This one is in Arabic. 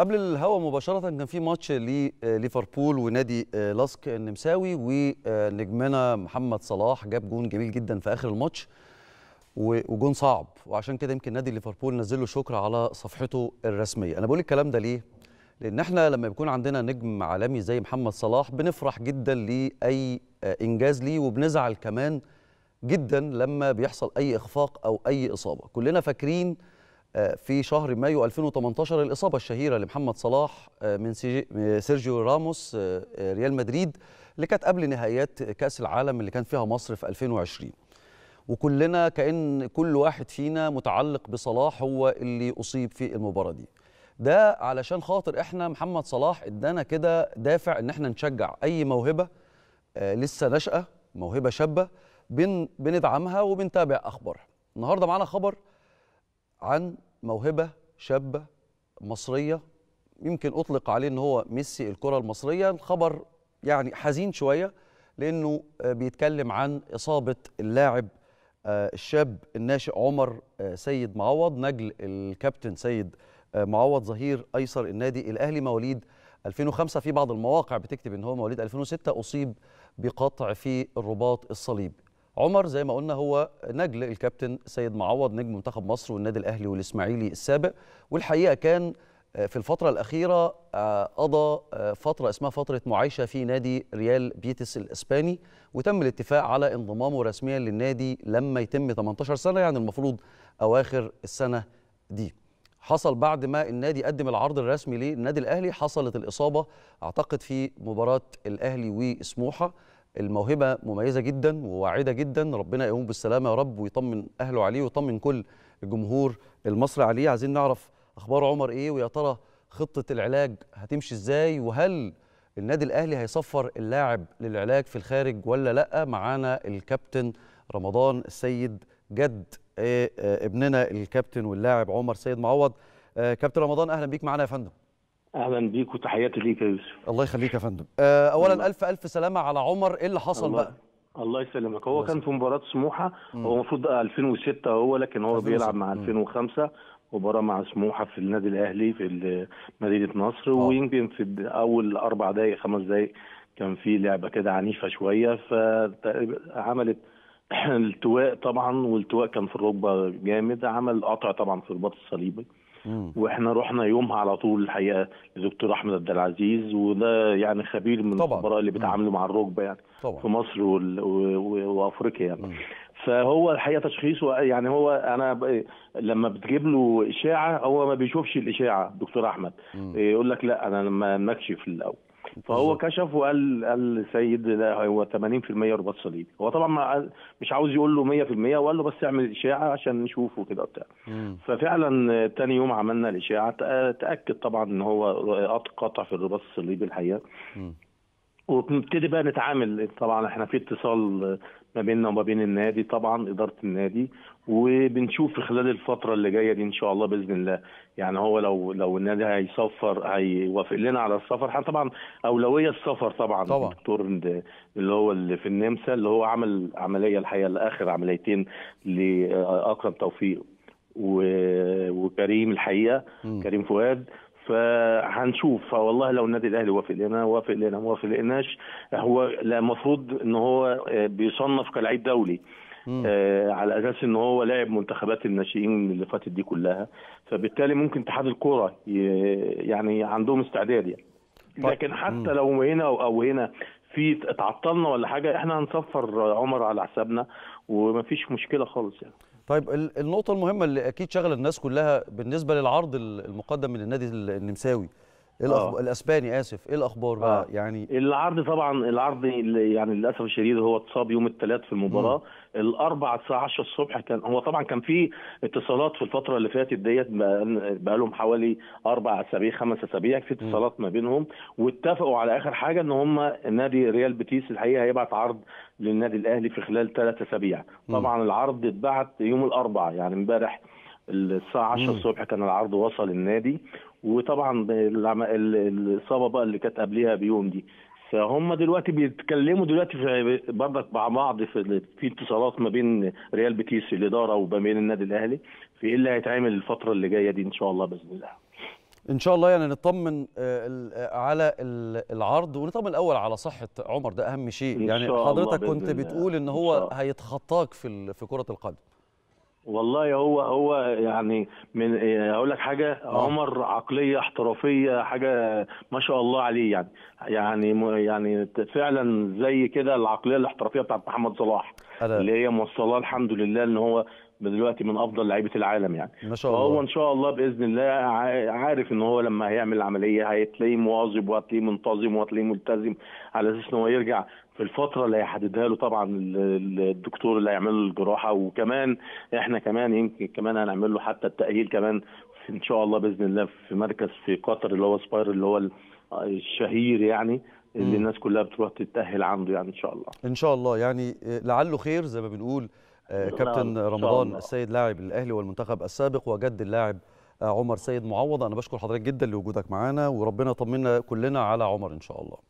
قبل الهوا مباشرة كان في ماتش لليفربول آه، ونادي آه، لاسك النمساوي ونجمنا محمد صلاح جاب جون جميل جدا في آخر الماتش وجون صعب وعشان كده يمكن نادي ليفربول نزل له شكر على صفحته الرسمية أنا بقول الكلام ده ليه؟ لأن احنا لما بيكون عندنا نجم عالمي زي محمد صلاح بنفرح جدا لأي آه، إنجاز ليه وبنزعل كمان جدا لما بيحصل أي إخفاق أو أي إصابة كلنا فاكرين في شهر مايو 2018 الإصابة الشهيرة لمحمد صلاح آه، من آه، سيرجيو راموس آه، ريال مدريد اللي كانت قبل نهائيات كأس العالم اللي كان فيها مصر في 2020 وكلنا كأن كل واحد فينا متعلق بصلاح هو اللي أصيب في المباراة دي ده علشان خاطر احنا محمد صلاح ادانا كده دافع ان احنا نشجع اي موهبه لسه نشأة موهبه شابه بندعمها وبنتابع اخبارها النهارده معانا خبر عن موهبه شابه مصريه يمكن اطلق عليه ان هو ميسي الكره المصريه الخبر يعني حزين شويه لانه آه، بيتكلم عن اصابه اللاعب آه، الشاب الناشئ عمر آه، سيد معوض نجل الكابتن سيد معوض ظهير ايسر النادي الاهلي مواليد 2005 في بعض المواقع بتكتب ان هو مواليد 2006 اصيب بقطع في الرباط الصليبي عمر زي ما قلنا هو نجل الكابتن سيد معوض نجم منتخب مصر والنادي الاهلي والاسماعيلي السابق والحقيقه كان آه، في الفترة الأخيرة آه، قضى آه، فترة اسمها فترة معايشة في نادي ريال بيتس الإسباني وتم الاتفاق على انضمامه رسميا للنادي لما يتم 18 سنة يعني المفروض أواخر السنة دي حصل بعد ما النادي قدم العرض الرسمي للنادي الأهلي حصلت الإصابة أعتقد في مباراة الأهلي وسموحة الموهبه مميزه جدا وواعده جدا ربنا يقوم بالسلامه يا رب ويطمن اهله عليه ويطمن كل الجمهور المصري عليه عايزين نعرف اخبار عمر ايه ويا ترى خطه العلاج هتمشي ازاي وهل النادي الاهلي هيصفر اللاعب للعلاج في الخارج ولا لا معانا الكابتن رمضان السيد جد إيه، إيه، ابننا الكابتن واللاعب عمر سيد معوض آه، كابتن رمضان اهلا بيك معانا يا فندم اهلا بيك وتحياتي ليك يا يوسف الله يخليك يا فندم آه، اولا الله. الف الف سلامه على عمر ايه اللي حصل الله. بقى الله يسلمك هو كان في مباراه سموحه هو المفروض 2006 هو لكن هو بيلعب مع 2005 مباراه مع سموحه في النادي الاهلي في مدينه نصر آه. ويمكن في اول اربع دقائق خمس دقائق كان في لعبه كده عنيفه شويه فعملت التواء طبعا والتواء كان في الركبه جامد عمل قطع طبعا في الرباط الصليبي واحنا رحنا يومها على طول الحقيقه للدكتور احمد عبد العزيز وده يعني خبير من الخبراء اللي بيتعاملوا مع الركبه يعني طبعا. في مصر وافريقيا يعني مم. فهو الحقيقه تشخيصه يعني هو انا لما بتجيب له اشاعه هو ما بيشوفش الاشاعه دكتور احمد مم. يقول لك لا انا لما نكشف الاول فهو كشف وقال قال السيد لا هو 80% رباط صليبي هو طبعا ما مش عاوز يقول له 100% وقال له بس اعمل اشاعه عشان نشوفه كده وبتاع ففعلا تاني يوم عملنا الاشاعه تاكد طبعا ان هو قطع في الرباط الصليبي الحقيقه وبنبتدي بقى نتعامل طبعا احنا في اتصال ما بيننا وما بين النادي طبعا اداره النادي وبنشوف في خلال الفتره اللي جايه دي ان شاء الله باذن الله يعني هو لو لو النادي هيسفر هيوافق لنا على السفر احنا طبعا اولويه السفر طبعا طبعا الدكتور اللي هو اللي في النمسا اللي هو عمل عمليه الحقيقه لاخر عمليتين لاكرم توفيق وكريم الحقيقه م. كريم فؤاد فهنشوف فوالله لو النادي الاهلي وافق لنا وافق لنا ما وافقناش هو المفروض ان هو آه، بيصنف كلاعب دولي آه، على اساس ان هو لاعب منتخبات الناشئين اللي فاتت دي كلها فبالتالي ممكن اتحاد الكوره يعني عندهم استعداد يعني طيب. لكن حتى لو هنا او هنا في اتعطلنا ولا حاجه احنا هنصفر عمر على حسابنا ومفيش مشكله خالص يعني طيب النقطة المهمة اللي أكيد شغل الناس كلها بالنسبة للعرض المقدم من النادي النمساوي ايه الأخب... آه. الاسباني اسف ايه الاخبار آه. يعني العرض طبعا العرض يعني للاسف الشديد هو اتصاب يوم الثلاث في المباراه الاربع الساعه 10 الصبح كان هو طبعا كان في اتصالات في الفتره اللي فاتت ديت بقى لهم حوالي اربع اسابيع خمس اسابيع في اتصالات ما بينهم واتفقوا على اخر حاجه ان هم نادي ريال بيتيس الحقيقه هيبعت عرض للنادي الاهلي في خلال ثلاث اسابيع طبعا العرض اتبعت يوم الاربعاء يعني امبارح الساعه 10 الصبح كان العرض وصل النادي وطبعا الاصابه بقى اللي كانت قبلها بيوم دي فهم دلوقتي بيتكلموا دلوقتي في برضك مع بعض في في اتصالات ما بين ريال بيتيس الاداره وما بين النادي الاهلي في ايه اللي هيتعمل الفتره اللي جايه دي ان شاء الله باذن الله. ان شاء الله يعني نطمن آه، على العرض ونطمن الاول على صحه عمر ده اهم شيء يعني حضرتك كنت بتقول ان هو هيتخطاك في في كره القدم. والله هو هو يعني من اقول لك حاجه آه. عمر عقليه احترافيه حاجه ما شاء الله عليه يعني يعني يعني فعلا زي كده العقليه الاحترافيه بتاعت محمد صلاح اللي هي موصلاه الحمد لله ان هو دلوقتي من افضل لعيبه العالم يعني ما شاء الله فهو ان شاء الله باذن الله عارف ان هو لما هيعمل العمليه هيتلاقيه مواظب وهتلاقيه منتظم وهتلاقيه ملتزم على اساس ان هو يرجع في الفتره اللي هيحددها له طبعا الدكتور اللي هيعمل له الجراحه وكمان احنا كمان يمكن كمان هنعمل له حتى التاهيل كمان ان شاء الله باذن الله في مركز في قطر اللي هو سباير اللي هو الشهير يعني اللي الناس كلها بتروح تتاهل عنده يعني ان شاء الله ان شاء الله يعني لعله خير زي ما بنقول آه، نعم، كابتن رمضان السيد لاعب الاهلي والمنتخب السابق وجد اللاعب آه، عمر سيد معوض انا بشكر حضرتك جدا لوجودك معانا وربنا يطمنا كلنا على عمر ان شاء الله